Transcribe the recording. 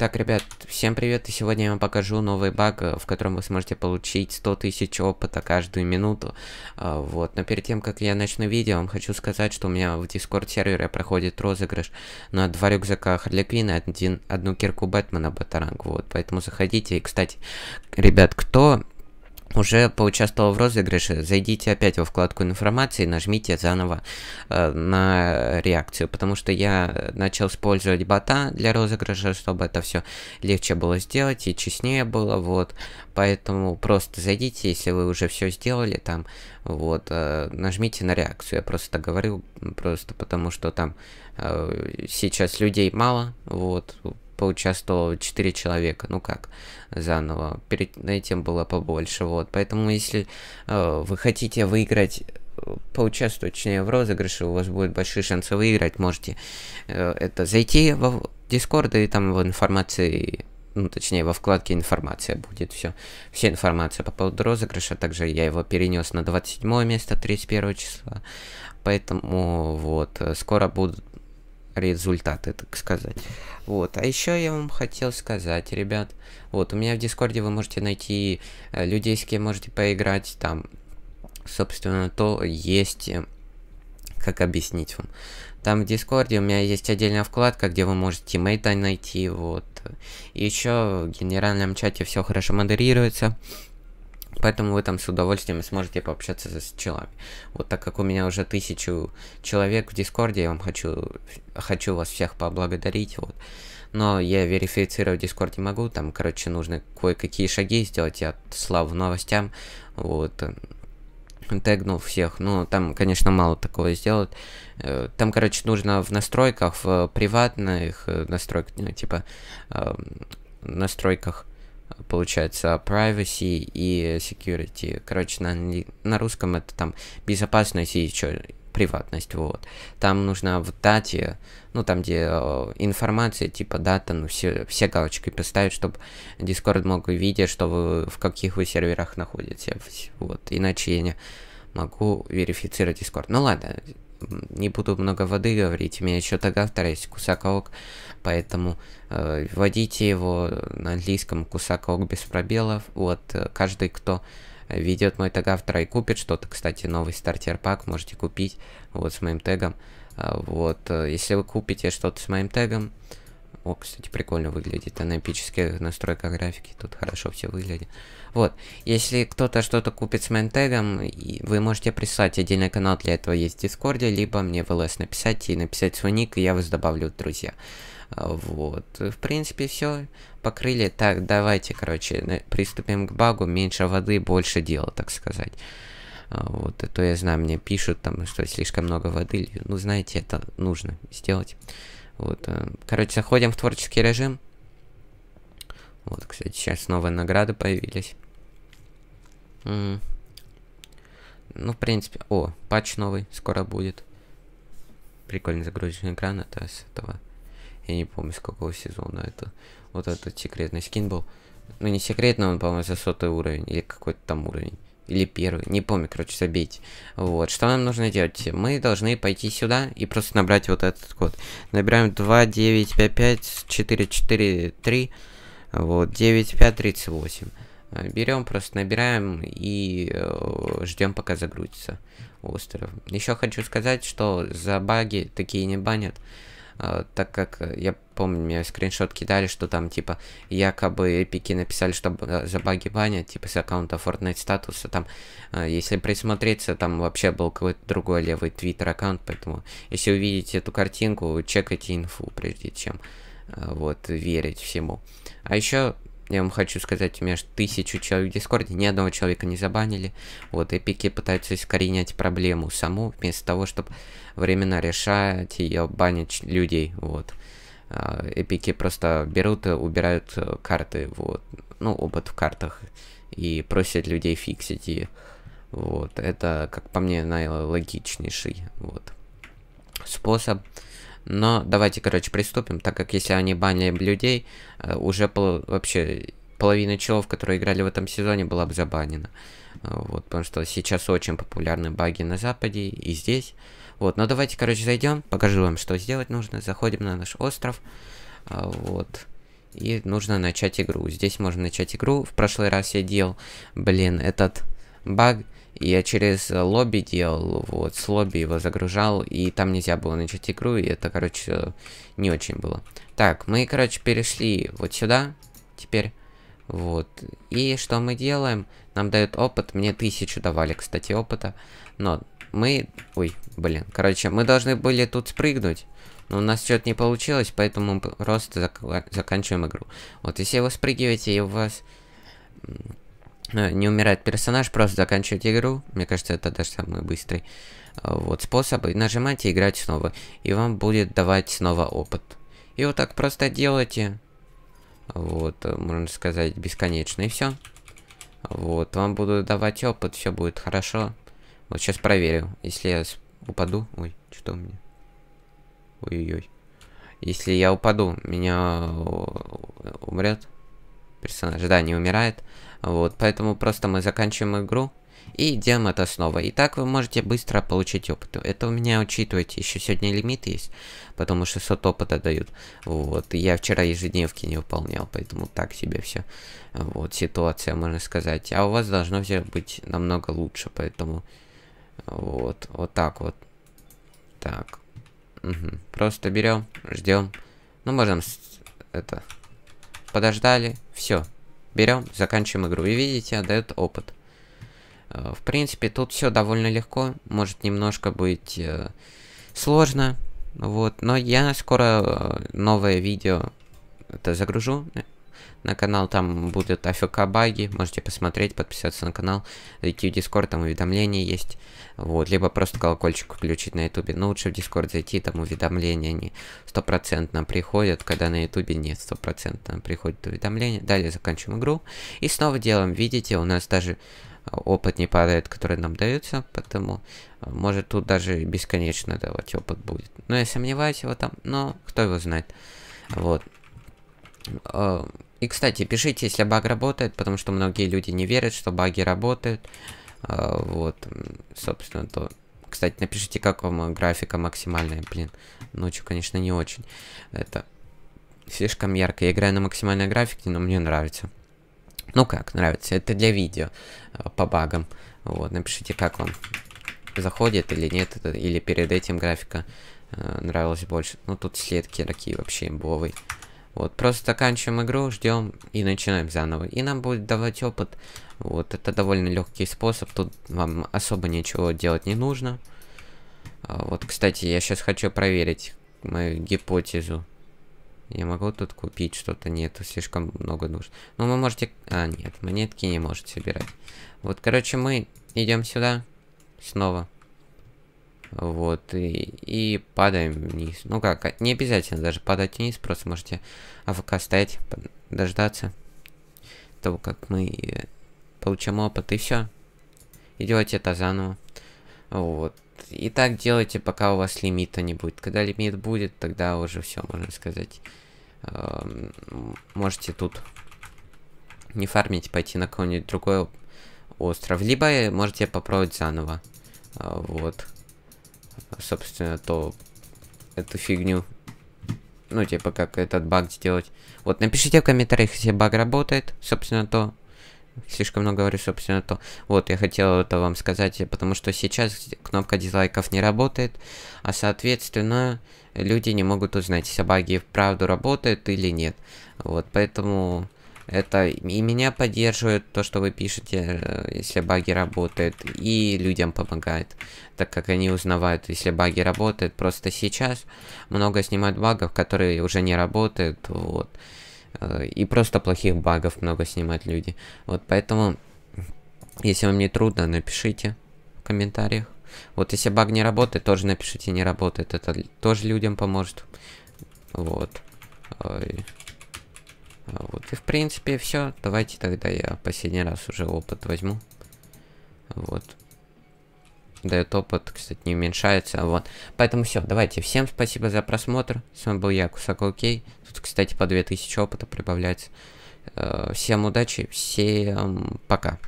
Так, ребят, всем привет, и сегодня я вам покажу новый баг, э, в котором вы сможете получить 100 тысяч опыта каждую минуту. Э, вот, но перед тем, как я начну видео, вам хочу сказать, что у меня в Discord сервере проходит розыгрыш на два рюкзака Харли Квинна, один, одну кирку Бэтмена Батаранг, вот, поэтому заходите. И, кстати, ребят, кто уже поучаствовал в розыгрыше, зайдите опять во вкладку информации и нажмите заново э, на реакцию, потому что я начал использовать бота для розыгрыша, чтобы это все легче было сделать и честнее было, вот, поэтому просто зайдите, если вы уже все сделали там, вот, э, нажмите на реакцию, я просто говорю, просто потому что там э, сейчас людей мало, вот, поучаствовало 4 человека, ну как, заново. Перед этим было побольше, вот. Поэтому если э, вы хотите выиграть э, поучаствовать, точнее, в розыгрыше, у вас будет большие шансы выиграть, можете э, это зайти в дискорд и там в информации ну, точнее, во вкладке информация будет все. Вся информация по поводу розыгрыша, также я его перенес на 27 место 31 числа. Поэтому вот, э, скоро будут результаты, так сказать. Вот, а еще я вам хотел сказать, ребят, вот, у меня в Дискорде вы можете найти э, людей, с кем можете поиграть, там, собственно, то есть, э, как объяснить вам. Там в Дискорде у меня есть отдельная вкладка, где вы можете тиммейта найти, вот. И еще в генеральном чате все хорошо модерируется. Поэтому вы там с удовольствием сможете пообщаться с человеком. Вот так как у меня уже тысячу человек в Дискорде, я вам хочу, хочу вас всех поблагодарить. Вот. Но я верифицировать Дискорд не могу, там, короче, нужно кое-какие шаги сделать, я славу новостям, вот, тегнул всех, ну, там, конечно, мало такого сделать. Э, там, короче, нужно в настройках, в приватных э, настройках, ну, типа, э, настройках получается, privacy и security. Короче, на, на русском это там безопасность и еще приватность, вот. Там нужно в дате, ну, там, где э, информация, типа дата, ну, все, все галочки поставить, чтобы Discord мог видеть, что вы, в каких вы серверах находитесь, вот. Иначе я не могу верифицировать Discord. Ну, ладно, не буду много воды говорить, у меня еще Тагавтор есть, Кусакаок, поэтому э, вводите его на английском Кусакаок без пробелов. Вот, э, каждый, кто ведет мой Тагавтор и купит что-то, кстати, новый стартер пак можете купить, вот, с моим тегом. Э, вот, э, если вы купите что-то с моим тегом, э, о, кстати, прикольно выглядит. Она эпическая настройка графики. Тут хорошо все выглядит. Вот. Если кто-то что-то купит с ментегом, вы можете прислать отдельный канал для этого есть в Дискорде, либо мне в ЛС написать и написать свой ник, и я вас добавлю в друзья. А, вот. В принципе, все покрыли. Так, давайте, короче, приступим к багу. Меньше воды, больше дела, так сказать. А, вот, это а я знаю, мне пишут там, что слишком много воды. Ну, знаете, это нужно сделать. Вот, э, короче, заходим в творческий режим. Вот, кстати, сейчас новые награды появились. Ну, в принципе, о, патч новый скоро будет. Прикольный загрузочный экран, это с этого. Я не помню, с какого сезона это. Вот этот секретный скин был. Ну, не секретный, он, по-моему, за сотый уровень или какой-то там уровень или первый, не помню, короче, забейте. Вот, что нам нужно делать? Мы должны пойти сюда и просто набрать вот этот код. Набираем 2, 9, 5, 5, 4, 4, 3, вот, 9, 5, 38. Берем, просто набираем и э, ждем, пока загрузится остров. Еще хочу сказать, что за баги такие не банят. А, так как э, я помню, мне скриншот кидали, что там, типа, якобы эпики написали, что э, за баги банят, типа, с аккаунта Fortnite статуса, там, э, если присмотреться, там вообще был какой-то другой левый твиттер-аккаунт, поэтому, если увидите эту картинку, чекайте инфу, прежде чем, вот, верить всему. А еще я вам хочу сказать, у меня же тысячу человек в Дискорде, ни одного человека не забанили. Вот, эпики пытаются искоренять проблему саму, вместо того, чтобы временно решать ее банить людей, вот. Эпики а, просто берут и убирают карты, вот, ну, опыт в картах, и просят людей фиксить ее. Вот, это, как по мне, наилогичнейший, вот, способ. Но давайте, короче, приступим, так как если они банили людей, э, уже пол вообще половина челов, которые играли в этом сезоне, была бы забанена. Э, вот, потому что сейчас очень популярны баги на Западе и здесь. Вот, но давайте, короче, зайдем, покажу вам, что сделать нужно. Заходим на наш остров. Э, вот. И нужно начать игру. Здесь можно начать игру. В прошлый раз я делал, блин, этот баг я через э, лобби делал, вот, с лобби его загружал, и там нельзя было начать игру, и это, короче, не очень было. Так, мы, короче, перешли вот сюда, теперь, вот, и что мы делаем? Нам дают опыт, мне тысячу давали, кстати, опыта, но мы, ой, блин, короче, мы должны были тут спрыгнуть, но у нас что-то не получилось, поэтому мы просто зак заканчиваем игру. Вот, если вы спрыгиваете, и у вас Э, не умирает персонаж, просто заканчивать игру. Мне кажется, это даже самый быстрый э, вот способ. И нажимайте играть снова. И вам будет давать снова опыт. И вот так просто делайте. Вот, э, можно сказать, бесконечно. И все. Вот, вам будут давать опыт, все будет хорошо. Вот сейчас проверю. Если я упаду... Ой, что у меня? Ой-ой-ой. Если я упаду, меня умрет персонаж да, не умирает. Вот, поэтому просто мы заканчиваем игру и делаем это снова. И так вы можете быстро получить опыт. Это у меня учитывайте, еще сегодня лимит есть, потому что 600 опыта дают. Вот, я вчера ежедневки не выполнял, поэтому так себе все. Вот, ситуация, можно сказать. А у вас должно все быть намного лучше, поэтому... Вот, вот так вот. Так. Угу. Просто берем, ждем. Ну, можем это подождали, все. Берем, заканчиваем игру. И видите, отдает опыт. Э, в принципе, тут все довольно легко. Может немножко быть э, сложно. Вот, но я скоро э, новое видео это загружу на канал, там будут АФК-баги, можете посмотреть, подписаться на канал, зайти в Дискорд, там уведомления есть, вот, либо просто колокольчик включить на Ютубе, но лучше в Дискорд зайти, там уведомления они стопроцентно приходят, когда на Ютубе нет, стопроцентно приходят уведомления, далее заканчиваем игру, и снова делаем, видите, у нас даже а, опыт не падает, который нам дается, поэтому а, может тут даже бесконечно давать опыт будет. Но ну, я сомневаюсь его там, но кто его знает. Вот. Э, и, кстати, пишите, если баг работает, потому что многие люди не верят, что баги работают. Э, вот, собственно, то... Кстати, напишите, как вам э, графика максимальная, блин. Ночью, конечно, не очень. Это слишком ярко. Я играю на максимальной графике, но мне нравится. Ну как, нравится. Это для видео по багам. Вот, напишите, как он заходит или нет, или перед этим графика э, нравилась больше. Ну тут следки такие вообще имбовый. Вот, просто заканчиваем игру, ждем и начинаем заново. И нам будет давать опыт. Вот, это довольно легкий способ, тут вам особо ничего делать не нужно. А, вот, кстати, я сейчас хочу проверить мою гипотезу. Я могу тут купить что-то? Нет, слишком много нужно. Ну, вы можете... А, нет, монетки не может собирать. Вот, короче, мы идем сюда снова. Вот, и, и падаем вниз. Ну как, а, не обязательно даже падать вниз, просто можете АФК стоять, дождаться того, как мы э, получим опыт, и все. И делать это заново. Вот. И так делайте, пока у вас лимита не будет. Когда лимит будет, тогда уже все, можно сказать. Эм, можете тут не фармить, пойти на какой-нибудь другой остров. Либо э, можете попробовать заново. Э, вот собственно, то эту фигню. Ну, типа, как этот баг сделать. Вот, напишите в комментариях, если баг работает, собственно, то. Слишком много говорю, собственно, то. Вот, я хотел это вам сказать, потому что сейчас кнопка дизлайков не работает, а, соответственно, люди не могут узнать, если баги вправду работают или нет. Вот, поэтому это и меня поддерживает то, что вы пишете, э, если баги работают, и людям помогает, так как они узнавают, если баги работают. Просто сейчас много снимают багов, которые уже не работают, вот. Э, и просто плохих багов много снимают люди. Вот поэтому, если вам не трудно, напишите в комментариях. Вот если баг не работает, тоже напишите не работает. Это тоже людям поможет. Вот. Ой. Вот, и в принципе все. Давайте тогда я последний раз уже опыт возьму. Вот. Дает опыт, кстати, не уменьшается. А вот. Поэтому все, давайте. Всем спасибо за просмотр. С вами был я, Кусак Окей. Тут, кстати, по 2000 опыта прибавляется. Э, всем удачи, всем пока.